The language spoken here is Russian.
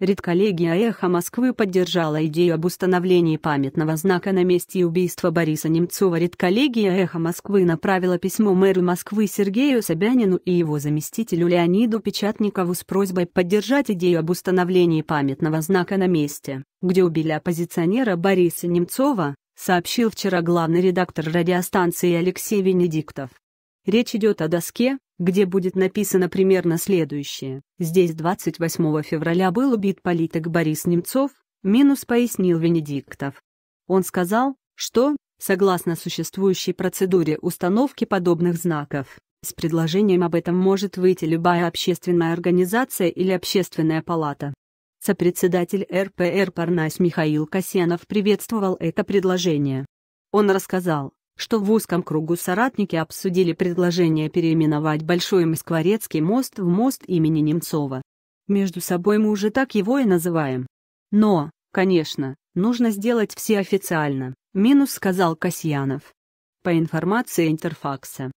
Редколлегия «Эхо Москвы» поддержала идею об установлении памятного знака на месте убийства Бориса Немцова. Редколлегия «Эхо Москвы» направила письмо мэру Москвы Сергею Собянину и его заместителю Леониду Печатникову с просьбой поддержать идею об установлении памятного знака на месте, где убили оппозиционера Бориса Немцова, сообщил вчера главный редактор радиостанции Алексей Венедиктов. Речь идет о доске, где будет написано примерно следующее. Здесь 28 февраля был убит политик Борис Немцов, минус пояснил Венедиктов. Он сказал, что, согласно существующей процедуре установки подобных знаков, с предложением об этом может выйти любая общественная организация или общественная палата. Сопредседатель РПР Парнас Михаил Касенов приветствовал это предложение. Он рассказал, что в узком кругу соратники обсудили предложение переименовать Большой Москворецкий мост в мост имени Немцова. Между собой мы уже так его и называем. Но, конечно, нужно сделать все официально, минус сказал Касьянов. По информации Интерфакса,